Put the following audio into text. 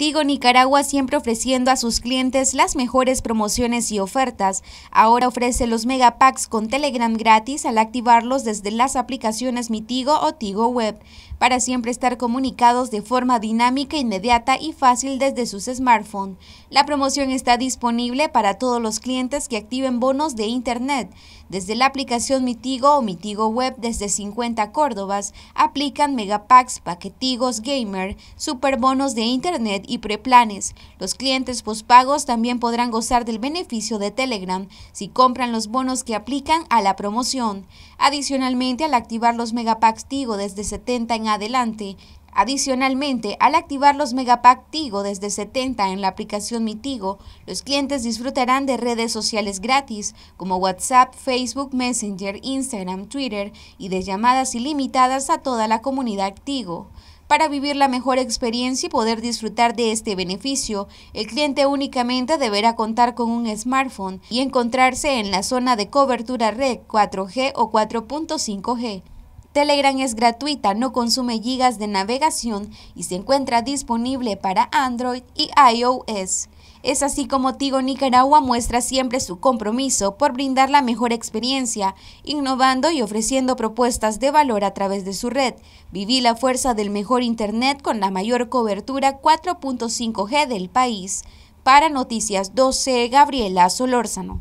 Tigo Nicaragua, siempre ofreciendo a sus clientes las mejores promociones y ofertas, ahora ofrece los megapacks con Telegram gratis al activarlos desde las aplicaciones Mitigo o Tigo Web, para siempre estar comunicados de forma dinámica, inmediata y fácil desde sus smartphones. La promoción está disponible para todos los clientes que activen bonos de Internet. Desde la aplicación Mitigo o Mitigo Web desde 50 Córdobas, aplican megapacks, paquetigos gamer, superbonos de Internet y preplanes. Los clientes pospagos también podrán gozar del beneficio de Telegram si compran los bonos que aplican a la promoción. Adicionalmente, al activar los megapacks Tigo desde 70 en adelante, Adicionalmente, al activar los Megapack Tigo desde 70 en la aplicación Mitigo, los clientes disfrutarán de redes sociales gratis como WhatsApp, Facebook, Messenger, Instagram, Twitter y de llamadas ilimitadas a toda la comunidad Tigo. Para vivir la mejor experiencia y poder disfrutar de este beneficio, el cliente únicamente deberá contar con un smartphone y encontrarse en la zona de cobertura red 4G o 4.5G. Telegram es gratuita, no consume gigas de navegación y se encuentra disponible para Android y iOS. Es así como Tigo Nicaragua muestra siempre su compromiso por brindar la mejor experiencia, innovando y ofreciendo propuestas de valor a través de su red. Viví la fuerza del mejor Internet con la mayor cobertura 4.5G del país. Para Noticias 12, Gabriela Solórzano.